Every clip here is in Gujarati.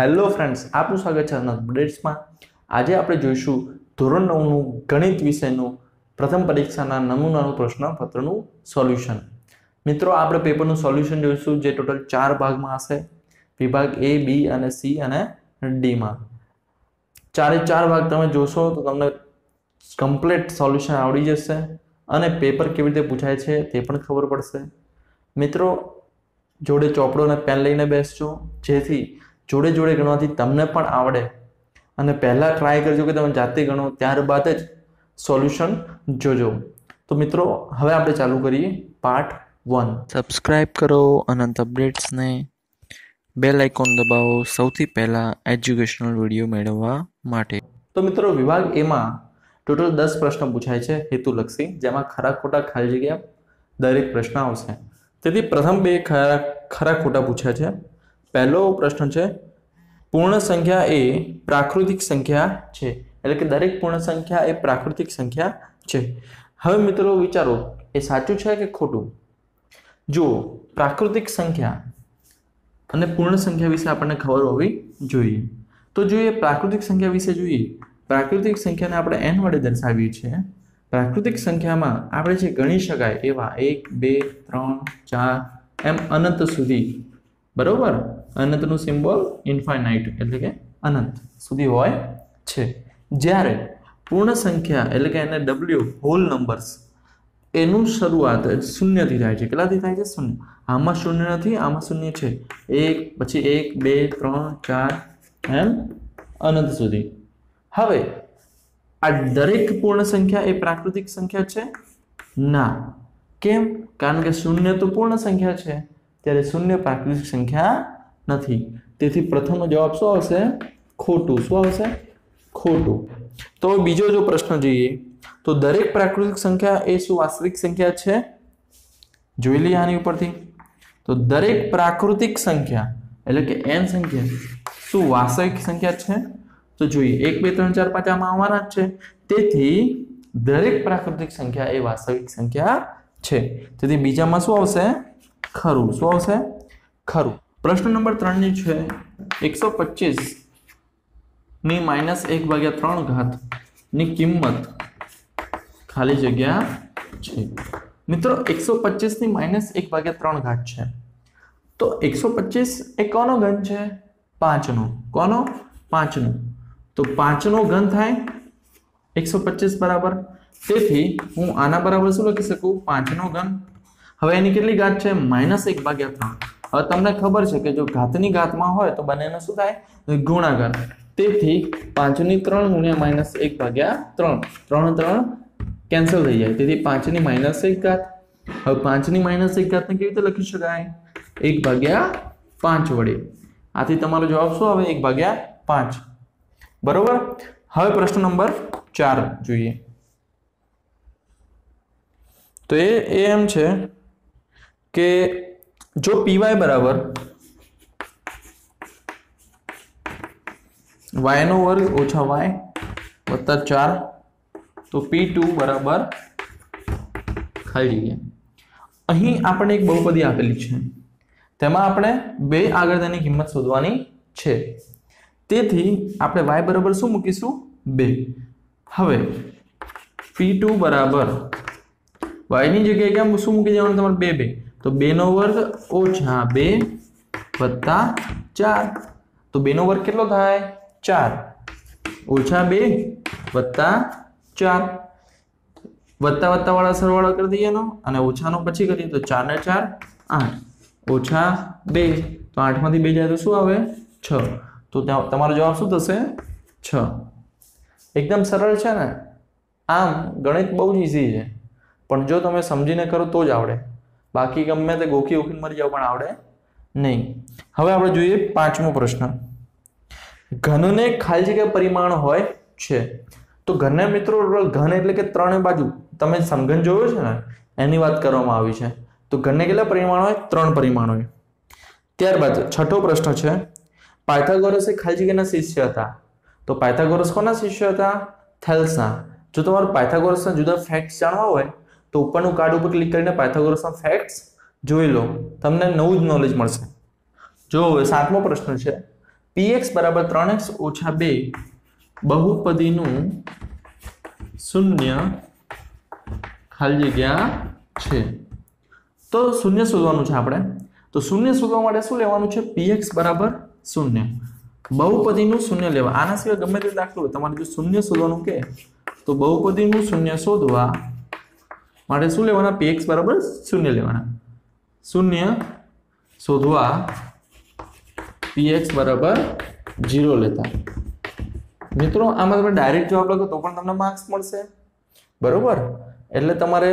હેલો ફ્રેન્ડ્સ આપનું સ્વાગત છે અપડેટ્સમાં આજે આપણે જોઈશું ધોરણ નવનું ગણિત વિષયનું પ્રથમ પરીક્ષાના નમૂનાનું પ્રશ્નપત્રનું સોલ્યુશન મિત્રો આપણે પેપરનું સોલ્યુશન જોઈશું જે ટોટલ ચાર ભાગમાં હશે વિભાગ એ બી અને સી અને ડીમાં ચારે ચાર ભાગ તમે જોશો તો તમને કમ્પ્લીટ સોલ્યુશન આવડી જશે અને પેપર કેવી રીતે પૂછાય છે તે પણ ખબર પડશે મિત્રો જોડે ચોપડો અને પેન લઈને બેસજો જેથી જોડે જોડે ગણવાથી તમને પણ આવડે અને પહેલાં ટ્રાય કરજો કે તમે જાતે ગણો ત્યારબાદ જ સોલ્યુશન જોજો તો મિત્રો હવે આપણે ચાલુ કરીએ પાર્ટ વન સબસ્ક્રાઈબ કરો અનંત અપડેટ્સને બેલ આઇકોન દબાવો સૌથી પહેલાં એજ્યુકેશનલ વિડીયો મેળવવા માટે તો મિત્રો વિભાગ એમાં ટોટલ દસ પ્રશ્ન પૂછાય છે હેતુલક્ષી જેમાં ખરા ખોટા ખાલી જગ્યા દરેક પ્રશ્ન આવશે તેથી પ્રથમ બે ખરા ખરા ખોટા પૂછ્યા છે પહેલો પ્રશ્ન છે પૂર્ણ સંખ્યા એ પ્રાકૃતિક સંખ્યા છે એટલે કે દરેક પૂર્ણ સંખ્યા એ પ્રાકૃતિક સંખ્યા છે હવે મિત્રો વિચારો એ સાચું છે કે ખોટું જુઓ પ્રાકૃતિક સંખ્યા અને પૂર્ણ સંખ્યા વિશે આપણને ખબર હોવી જોઈએ તો જોઈએ પ્રાકૃતિક સંખ્યા વિશે જોઈએ પ્રાકૃતિક સંખ્યાને આપણે એન વડે દર્શાવીએ છીએ પ્રાકૃતિક સંખ્યામાં આપણે જે ગણી શકાય એવા એક બે ત્રણ ચાર એમ અનંત સુધી બરાબર અનંતનું સિમ્બોલ ઇન્ફાઇનાઇટ એટલે કે અનંત સુધી હોય છે જ્યારે પૂર્ણ સંખ્યા એટલે કે એને ડબલ્યુ હોલ નંબર્સ એનું શરૂઆત શૂન્યથી થાય છે કેટલાથી થાય છે શૂન્ય આમાં શૂન્ય નથી આમાં શૂન્ય છે એક પછી એક બે ત્રણ ચાર એમ અનંત સુધી હવે આ દરેક પૂર્ણ સંખ્યા એ પ્રાકૃતિક સંખ્યા છે ના કેમ કારણ કે શૂન્ય તો પૂર્ણ સંખ્યા છે ત્યારે શૂન્ય પ્રાકૃતિક સંખ્યા નથી તેથી પ્રથમનો જવાબ શું આવશે ખોટું શું આવશે ખોટું તો બીજો જો પ્રશ્ન જોઈએ તો દરેક પ્રાકૃતિક સંખ્યા એ શું વાસ્તવિક સંખ્યા છે જોઈ લઈએ આની ઉપરથી તો દરેક પ્રાકૃતિક સંખ્યા એટલે કે એન સંખ્યા શું વાસ્તવિક સંખ્યા છે તો જોઈએ એક બે ત્રણ ચાર પાંચ આમાં આવવાના જ છે તેથી દરેક પ્રાકૃતિક સંખ્યા એ વાસ્તવિક સંખ્યા છે તેથી બીજામાં શું આવશે ખરું શું આવશે ખરું प्रश्न नंबर त्री एक सौ पच्चीस माइनस एक भाग्य त्र घात किमत खाली जगह मित्रों एक सौ पच्चीस माइनस एक भाग्या त्र घात है तो एक सौ पच्चीस ए को घन है पांच नो को पांच नो तो पांच नो घन थे एक सौ पच्चीस बराबर हूँ आना बराबर शू लखी सकू पांच नो घन हम ए घात है माइनस एक भाग्या त्रो હવે તમને ખબર છે કે જો ઘાતની ઘાતમાં હોય તો બંનેનો શું થાય ગુણાકાર તેથી પાંચની ત્રણ ગુણ્યા માઇનસ એક ભાગ્યા ત્રણ ત્રણ ત્રણ કેન્સલ થઈ જાય તેથી પાંચની માઇનસ એક ઘાત હવે પાંચની માઇનસ એક ઘાતને કેવી રીતે લખી શકાય એક ભાગ્યા પાંચ વડે આથી તમારો જવાબ શું આવે એક ભાગ્યા પાંચ બરોબર હવે પ્રશ્ન નંબર ચાર જોઈએ તો એ એમ છે કે જો પીવાય બરાબર વાયનો વર્ગ ઓછા વાય વત્તા ચાર તો પી ટુ બરાબર ખાઈ જગ્યા અહીં આપણે એક બહુપદી આપેલી છે તેમાં આપણે બે આગળ તેની કિંમત શોધવાની છે તેથી આપણે વાય બરાબર શું મૂકીશું બે હવે પી ટુ બરાબર વાયની જગ્યાએ કેમ શું મૂકી જવાનું તમારે બે બે તો બેનો વર્ગ ઓછા બે વત્તા ચાર તો બેનો વર્ગ કેટલો થાય ચાર ઓછા બે વત્તા ચાર વત્તા વત્તાવાળા સરવાળો કરી દઈએ એનો અને ઓછાનો પછી કરીએ તો ચાર ને ચાર આઠ ઓછા બે તો આઠમાંથી બે જાય તો શું આવે છ તો તમારો જવાબ શું થશે છ એકદમ સરળ છે ને આમ ગણિત બહુ જ ઇઝી છે પણ જો તમે સમજીને કરો તો જ આવડે બાકી ગમે તે ગોખી ઓખીને મરી જાવ પણ આવડે નહીં હવે આપણે જોઈએ પાંચમો પ્રશ્ન ઘનને ખાલી જગ્યા પરિમાણ હોય છે તો ઘનને મિત્રો ઘન એટલે કે ત્રણે બાજુ તમે સમઘન જોયું છે ને એની વાત કરવામાં આવી છે તો ઘનને કેટલા પરિમાણ હોય ત્રણ પરિમાણ હોય ત્યારબાદ છઠ્ઠો પ્રશ્ન છે પાયથાગોરસ એ ખાલી જગ્યાના શિષ્ય હતા તો પાયથાગોરસ કોના શિષ્ય હતા થેલ્સના જો તમારે પાયથાગોરસના જુદા ફેક્ટ જાણવા હોય તો ઉપરનું કાર્ડ ઉપર ક્લિક કરીને પાયથાગોરસના ફેક્ટ્સ જોઈ લો તમને નવું જ નોલેજ મળશે જો હવે સાતમો પ્રશ્ન છે પીએક્સ બરાબર ત્રણ એક્સ ઓછા બે બહુપદીનું શૂન્ય ખાલી જગ્યા છે તો શૂન્ય શોધવાનું છે આપણે તો શૂન્ય શોધવા માટે શું લેવાનું છે પીએક્સ બરાબર શૂન્ય બહુપદીનું શૂન્ય લેવા આના સિવાય ગમે તે દાખલો તમારે જો શૂન્ય શોધવાનું કે તો બહુપદીનું શૂન્ય શોધવા માટે શું લેવાના પી એક્સ બરાબર શૂન્ય લેવાના શૂન્ય શોધવા પીએક્સ બરાબર જીરો લેતા મિત્રો આમાં તમે ડાયરેક્ટ જવાબ લખો તો પણ તમને માર્ક્સ મળશે બરોબર એટલે તમારે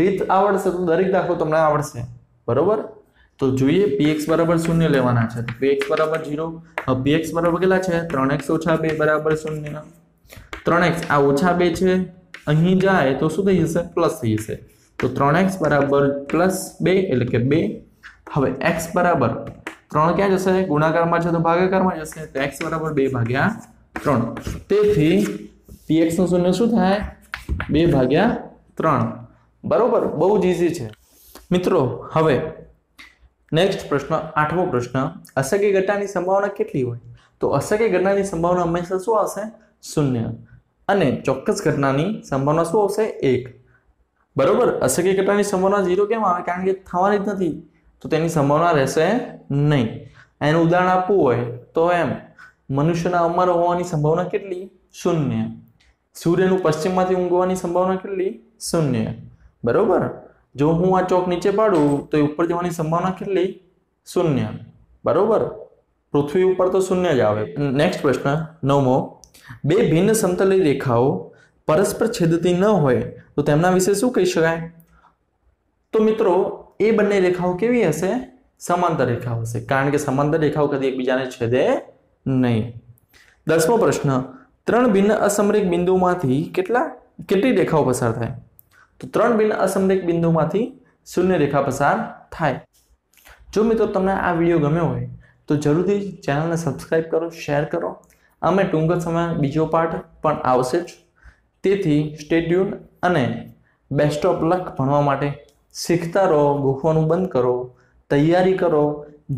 રીત આવડશે તો દરેક દાખલો તમને આવડશે બરોબર તો જોઈએ પીએક્સ બરાબર શૂન્ય લેવાના છે પીએક્સ બરાબર જીરો પીએક્સ બરાબર કેટલા છે ત્રણ એક્સ ઓછા બે બરાબર શૂન્ય ત્રણ એક્સ આ ઓછા બે છે અહીં જાય તો શું થઈ જશે પ્લસ થઈ જશે તો ત્રણ એક્સ બરાબર પ્લસ બે એટલે કે બે હવે એક્સ બરાબર ત્રણ ક્યાં જશે ગુણાકારમાં છે તો ભાગાકારમાં જશે તો એક્સ બરાબર બે ભાગ્યા ત્રણ તેથી પીએક્સનું શૂન્ય શું થાય બે ભાગ્યા ત્રણ બરોબર બહુ જ ઇઝી છે મિત્રો હવે નેક્સ્ટ પ્રશ્ન આઠમો પ્રશ્ન અશક્ય ઘટનાની સંભાવના કેટલી હોય તો અશક્ય ઘટનાની સંભાવના હંમેશા શું આવશે શૂન્ય અને ચોક્કસ ઘટનાની સંભાવના શું આવશે એક બરોબર અશક્ય ઘટનાની સંભાવના ઝીરો કેમ આવે કારણ કે થવાની જ નથી તો તેની સંભાવના રહેશે નહીં એનું ઉદાહરણ આપવું હોય તો એમ મનુષ્યના અમર હોવાની સંભાવના કેટલી શૂન્ય સૂર્યનું પશ્ચિમમાંથી ઊંઘવાની સંભાવના કેટલી શૂન્ય બરોબર જો હું આ ચોક નીચે પાડું તો એ ઉપર જવાની સંભાવના કેટલી શૂન્ય બરોબર પૃથ્વી ઉપર તો શૂન્ય જ આવે નેક્સ્ટ પ્રશ્ન નવમો બે ભિન્ન સમતલી રેખાઓ પરસ્પર છેદતી ન હોય તો તેમના વિશે શું કહી શકાય તો મિત્રો એ બંને રેખાઓ કેવી હશે સમાંતર રેખાઓ હશે કારણ કે સમાંતર રેખાઓ કદી એકબીજાને છેદે નહીં દસમો પ્રશ્ન ત્રણ ભિન્ન અસમરેક બિંદુમાંથી કેટલા કેટલી રેખાઓ પસાર થાય તો ત્રણ ભિન્ન અસમરેક બિંદુમાંથી શૂન્ય રેખા પસાર થાય જો મિત્રો તમને આ વિડીયો ગમ્યો હોય તો જરૂરથી ચેનલને સબસ્ક્રાઈબ કરો શેર કરો અમે ટૂંક સમયમાં બીજો પાઠ પણ આવશે જ તેથી સ્ટેટ્યુન અને બેસ્ટ ઓફ લક ભણવા માટે શીખતા રહો ગોખવાનું બંધ કરો તૈયારી કરો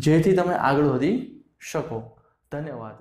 જેથી તમે આગળ વધી શકો ધન્યવાદ